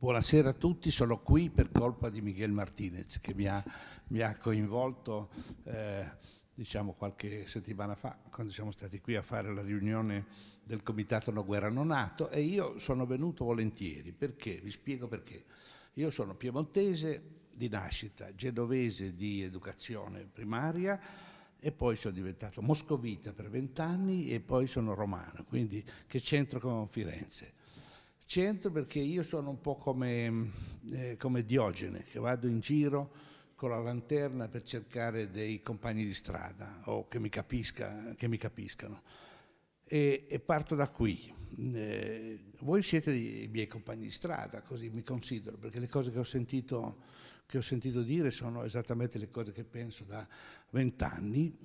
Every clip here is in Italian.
Buonasera a tutti, sono qui per colpa di Miguel Martinez che mi ha, mi ha coinvolto eh, diciamo qualche settimana fa quando siamo stati qui a fare la riunione del Comitato No Guerra Non Nato e io sono venuto volentieri perché, vi spiego perché, io sono piemontese di nascita, genovese di educazione primaria e poi sono diventato moscovita per vent'anni e poi sono romano, quindi che c'entro con Firenze? C'entro perché io sono un po' come, eh, come Diogene, che vado in giro con la lanterna per cercare dei compagni di strada o che mi, capisca, che mi capiscano. E, e, parto da qui. Eh, voi siete i miei compagni di strada, così mi considero, perché le cose che ho sentito, che ho sentito dire sono esattamente le cose che penso da vent'anni.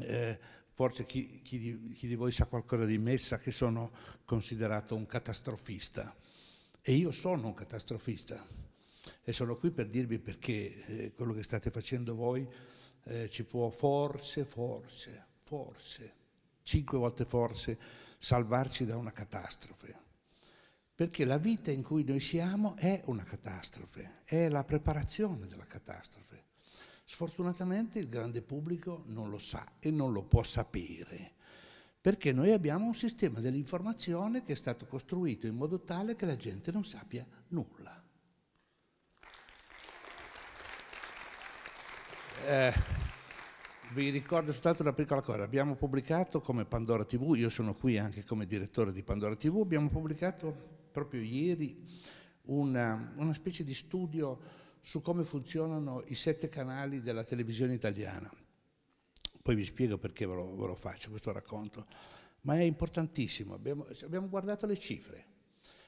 Eh, forse chi, chi, di, chi, di, voi sa qualcosa di me sa che sono considerato un catastrofista e io sono un catastrofista e sono qui per dirvi perché eh, quello che state facendo voi eh, ci può forse, forse, forse, cinque volte forse, salvarci da una catastrofe. Perché la vita in cui noi siamo è una catastrofe, è la preparazione della catastrofe. Sfortunatamente il grande pubblico non lo sa e non lo può sapere, perché noi abbiamo un sistema dell'informazione che è stato costruito in modo tale che la gente non sappia nulla. Eh, vi ricordo soltanto una piccola cosa, abbiamo pubblicato come Pandora TV, io sono qui anche come direttore di Pandora TV, abbiamo pubblicato proprio ieri una, una specie di studio su come funzionano i sette canali della televisione italiana. Poi vi spiego perché ve lo, ve lo faccio questo racconto, ma è importantissimo. Abbiamo, abbiamo, guardato le cifre.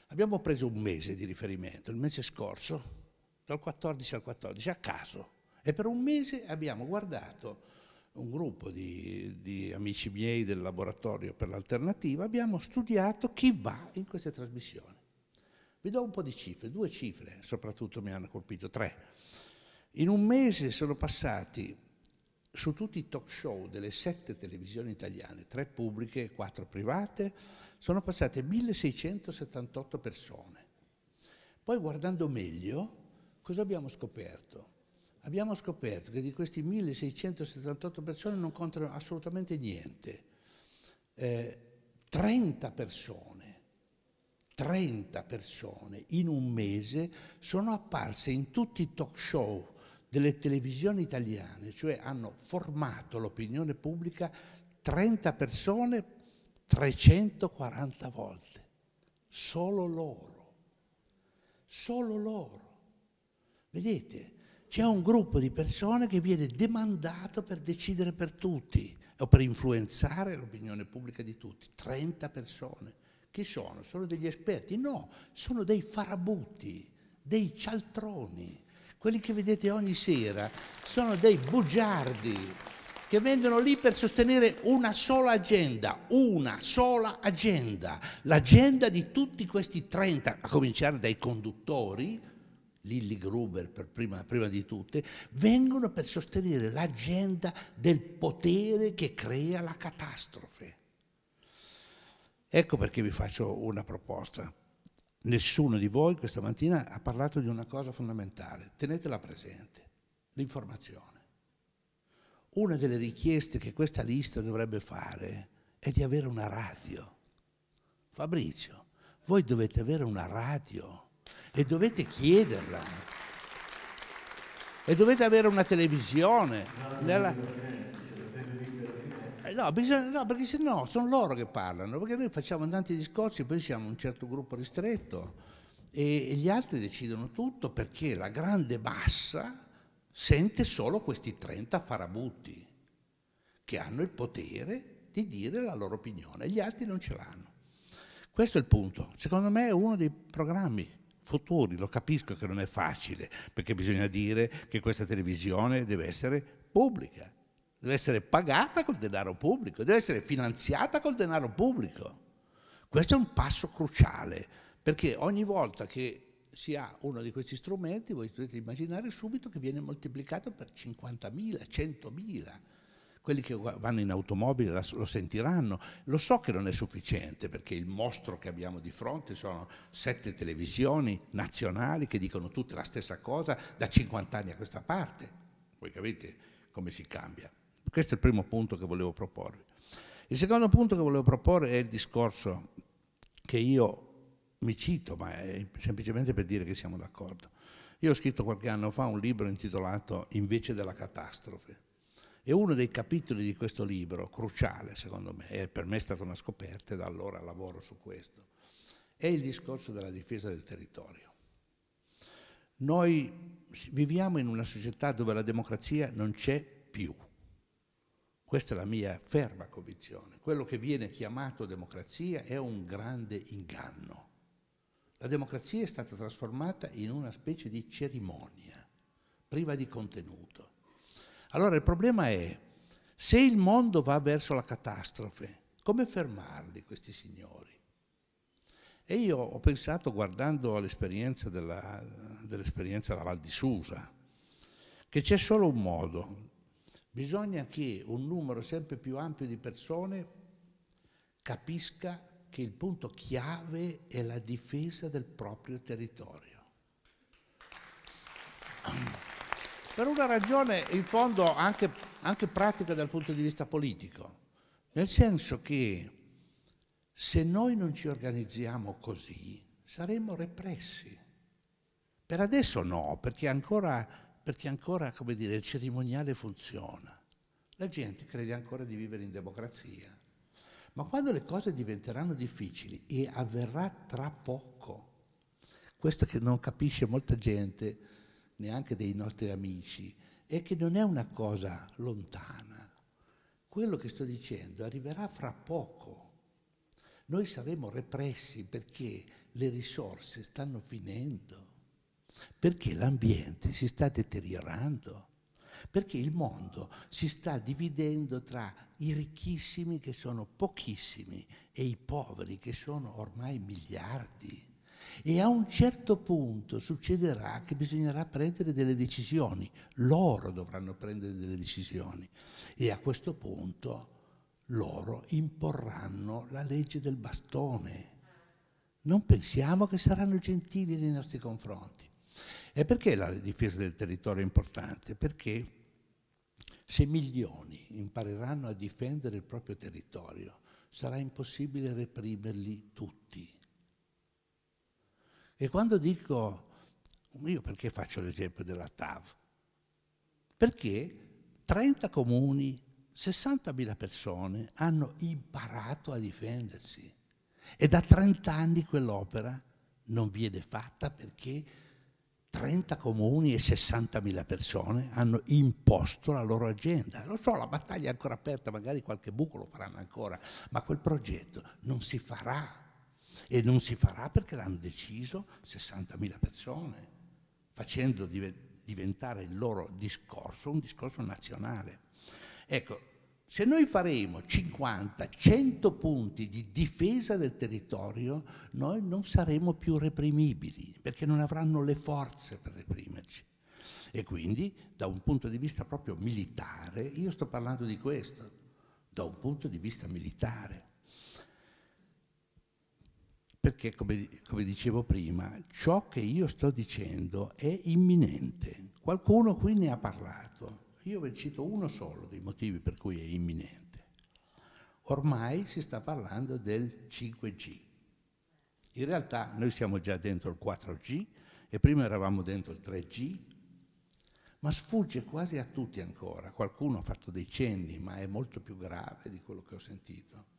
Abbiamo preso un mese di riferimento, il mese scorso, dal 14 al 14, a caso. E per un mese abbiamo guardato un gruppo di, di amici miei del laboratorio per l'alternativa, abbiamo studiato chi va in queste trasmissioni vi do un po' di cifre, due cifre soprattutto mi hanno colpito, tre. In un mese sono passati su tutti i talk show delle sette televisioni italiane, tre pubbliche e quattro private, sono passate 1678 persone. Poi guardando meglio, cosa abbiamo scoperto? Abbiamo scoperto che di queste 1678 persone non contano assolutamente niente. Eh, 30 persone 30 persone in un mese sono apparse in tutti i talk show delle televisioni italiane, cioè hanno formato l'opinione pubblica 30 persone 340 volte, solo loro, solo loro. Vedete, c'è un gruppo di persone che viene demandato per decidere per tutti o per influenzare l'opinione pubblica di tutti, 30 persone. Chi sono? Sono degli esperti? No, sono dei farabutti, dei cialtroni. Quelli che vedete ogni sera sono dei bugiardi che vengono lì per sostenere una sola agenda, una sola agenda, l'agenda di tutti questi 30, a cominciare dai conduttori, Lilli Gruber per prima, prima, di tutte, vengono per sostenere l'agenda del potere che crea la catastrofe. Ecco perché vi faccio una proposta. Nessuno di voi questa mattina ha parlato di una cosa fondamentale, tenetela presente, l'informazione. Una delle richieste che questa lista dovrebbe fare è di avere una radio. Fabrizio, voi dovete avere una radio e dovete chiederla. E dovete avere una televisione. Nella... Eh, no, bisogna, no, perché se no sono loro che parlano, perché noi facciamo tanti discorsi, poi siamo un certo gruppo ristretto e, e gli altri decidono tutto perché la grande massa sente solo questi 30 farabutti che hanno il potere di dire la loro opinione, gli altri non ce l'hanno. Questo è il punto. Secondo me è uno dei programmi futuri, lo capisco che non è facile, perché bisogna dire che questa televisione deve essere pubblica, deve essere pagata col denaro pubblico, deve essere finanziata col denaro pubblico. Questo è un passo cruciale, perché ogni volta che si ha uno di questi strumenti, voi potete immaginare subito che viene moltiplicato per 50.000, 100.000. Quelli che vanno in automobile lo sentiranno. Lo so che non è sufficiente perché il mostro che abbiamo di fronte sono sette televisioni nazionali che dicono tutte la stessa cosa da 50 anni a questa parte. Voi capite come si cambia. Questo è il primo punto che volevo proporre. Il secondo punto che volevo proporre è il discorso che io mi cito, ma è semplicemente per dire che siamo d'accordo. Io ho scritto qualche anno fa un libro intitolato Invece della catastrofe e uno dei capitoli di questo libro, cruciale secondo me, e per me è stata una scoperta e da allora lavoro su questo, è il discorso della difesa del territorio. Noi viviamo in una società dove la democrazia non c'è più questa è la mia ferma convinzione. Quello che viene chiamato democrazia è un grande inganno. La democrazia è stata trasformata in una specie di cerimonia, priva di contenuto. Allora il problema è, se il mondo va verso la catastrofe, come fermarli questi signori? E io ho pensato, guardando all'esperienza della, dell'esperienza della Val di Susa, che c'è solo un modo, Bisogna che un numero sempre più ampio di persone capisca che il punto chiave è la difesa del proprio territorio. Per una ragione in fondo anche, anche pratica dal punto di vista politico, nel senso che se noi non ci organizziamo così saremmo repressi. Per adesso no, perché ancora perché ancora, come dire, il cerimoniale funziona. La gente crede ancora di vivere in democrazia. Ma quando le cose diventeranno difficili, e avverrà tra poco, questo che non capisce molta gente, neanche dei nostri amici, è che non è una cosa lontana. Quello che sto dicendo arriverà fra poco. Noi saremo repressi perché le risorse stanno finendo perché l'ambiente si sta deteriorando, perché il mondo si sta dividendo tra i ricchissimi che sono pochissimi e i poveri che sono ormai miliardi. E a un certo punto succederà che bisognerà prendere delle decisioni, loro dovranno prendere delle decisioni e a questo punto loro imporranno la legge del bastone. Non pensiamo che saranno gentili nei nostri confronti. E perché la difesa del territorio è importante? Perché se milioni impareranno a difendere il proprio territorio, sarà impossibile reprimerli tutti. E quando dico, io perché faccio l'esempio della TAV? Perché 30 comuni, 60.000 persone hanno imparato a difendersi e da 30 anni quell'opera non viene fatta perché 30 comuni e 60.000 persone hanno imposto la loro agenda. Lo so, la battaglia è ancora aperta, magari qualche buco lo faranno ancora, ma quel progetto non si farà. E non si farà perché l'hanno deciso 60.000 persone, facendo diventare il loro discorso un discorso nazionale. Ecco, se noi faremo 50, 100 punti di difesa del territorio, noi non saremo più reprimibili perché non avranno le forze per reprimerci. E quindi, da un punto di vista proprio militare, io sto parlando di questo, da un punto di vista militare. Perché, come, come dicevo prima, ciò che io sto dicendo è imminente. Qualcuno qui ne ha parlato. Io ve cito uno solo dei motivi per cui è imminente. Ormai si sta parlando del 5G in realtà noi siamo già dentro il 4G e prima eravamo dentro il 3G, ma sfugge quasi a tutti ancora. Qualcuno ha fatto dei cenni, ma è molto più grave di quello che ho sentito.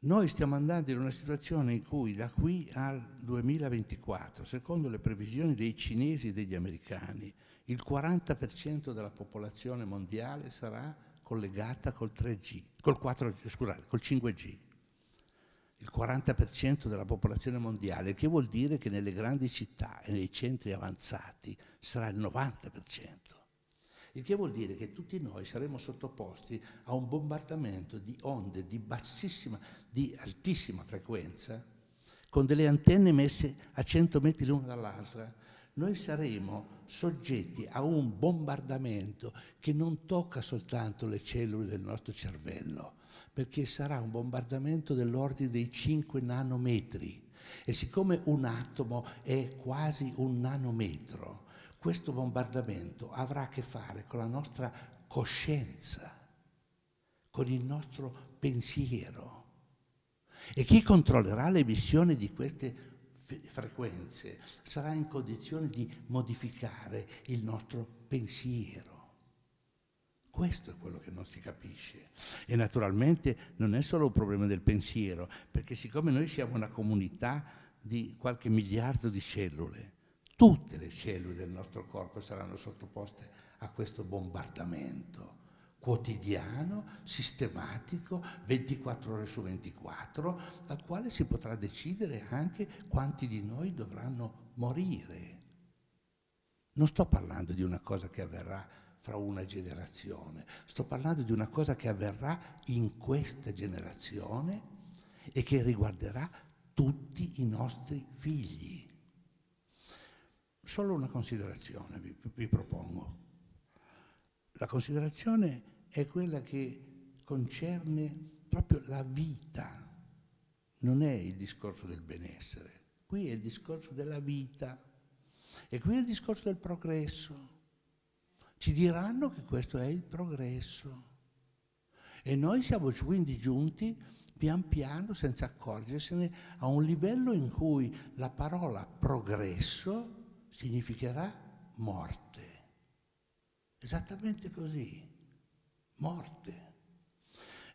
Noi stiamo andando in una situazione in cui da qui al 2024, secondo le previsioni dei cinesi e degli americani, il 40% della popolazione mondiale sarà collegata col 3G, col 4G, scusate, col 5G il 40% della popolazione mondiale, che vuol dire che nelle grandi città e nei centri avanzati sarà il 90%. Il che vuol dire che tutti noi saremo sottoposti a un bombardamento di onde di bassissima, di altissima frequenza, con delle antenne messe a 100 metri l'una dall'altra, noi saremo soggetti a un bombardamento che non tocca soltanto le cellule del nostro cervello, perché sarà un bombardamento dell'ordine dei 5 nanometri. E siccome un atomo è quasi un nanometro, questo bombardamento avrà a che fare con la nostra coscienza, con il nostro pensiero. E chi controllerà l'emissione di queste frequenze, sarà in condizione di modificare il nostro pensiero. Questo è quello che non si capisce. E naturalmente non è solo un problema del pensiero, perché siccome noi siamo una comunità di qualche miliardo di cellule, tutte le cellule del nostro corpo saranno sottoposte a questo bombardamento quotidiano, sistematico, 24 ore su 24, dal quale si potrà decidere anche quanti di noi dovranno morire. Non sto parlando di una cosa che avverrà fra una generazione, sto parlando di una cosa che avverrà in questa generazione e che riguarderà tutti i nostri figli. Solo una considerazione vi, vi propongo. La considerazione è quella che concerne proprio la vita, non è il discorso del benessere, qui è il discorso della vita e qui è il discorso del progresso. Ci diranno che questo è il progresso e noi siamo quindi giunti pian piano, senza accorgersene, a un livello in cui la parola progresso significherà morte. Esattamente così, morte.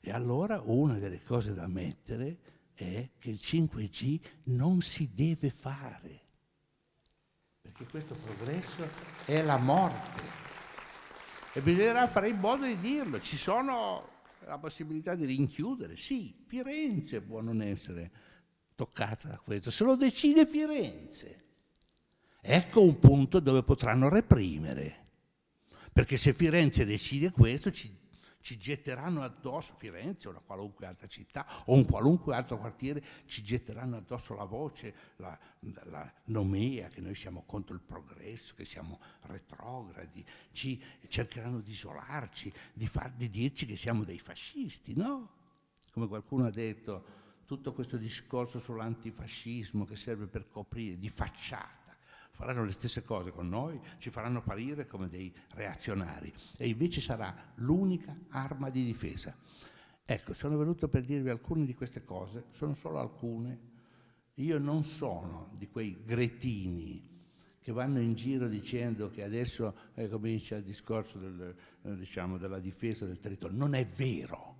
E allora una delle cose da mettere è che il 5G non si deve fare, perché questo progresso è la morte. E bisognerà fare in modo di dirlo, ci sono la possibilità di rinchiudere, sì, Firenze può non essere toccata da questo, se lo decide Firenze. Ecco un punto dove potranno reprimere perché se Firenze decide questo ci, ci getteranno addosso Firenze o una qualunque altra città o un qualunque altro quartiere, ci getteranno addosso la voce, la, la nomea che noi siamo contro il progresso, che siamo retrogradi, ci cercheranno di isolarci, di, far, di dirci che siamo dei fascisti, no? Come qualcuno ha detto, tutto questo discorso sull'antifascismo che serve per coprire di facciata faranno le stesse cose con noi, ci faranno apparire come dei reazionari e invece sarà l'unica arma di difesa. Ecco, sono venuto per dirvi alcune di queste cose, sono solo alcune. Io non sono di quei gretini che vanno in giro dicendo che adesso eh, comincia il discorso del, eh, diciamo, della difesa del territorio. Non è vero.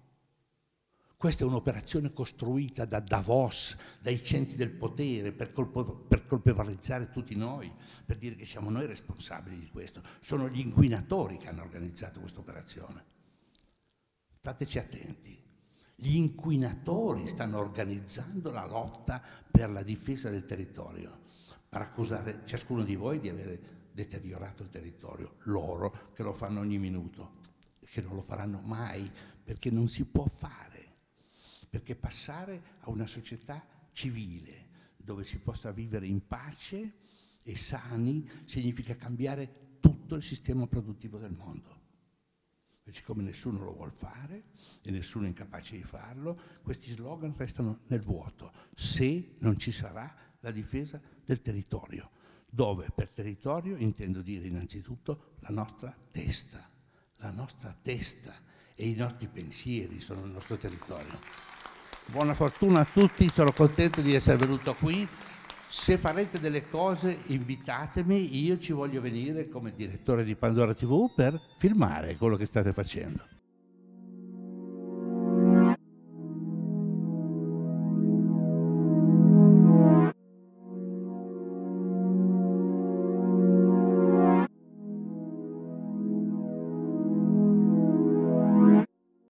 Questa è un'operazione costruita da Davos, dai centri del potere, per, colpo, per, colpevolizzare tutti noi, per dire che siamo noi responsabili di questo. Sono gli inquinatori che hanno organizzato questa operazione. Stateci attenti. Gli inquinatori stanno organizzando la lotta per la difesa del territorio, per accusare ciascuno di voi di avere deteriorato il territorio, loro che lo fanno ogni minuto, che non lo faranno mai, perché non si può fare perché passare a una società civile dove si possa vivere in pace e sani significa cambiare tutto il sistema produttivo del mondo. E siccome nessuno lo vuole fare e nessuno è incapace di farlo, questi slogan restano nel vuoto se non ci sarà la difesa del territorio, dove per territorio intendo dire innanzitutto la nostra testa, la nostra testa e i nostri pensieri sono il nostro territorio. Buona fortuna a tutti, sono contento di essere venuto qui. Se farete delle cose invitatemi, io ci voglio venire come direttore di Pandora TV per filmare quello che state facendo.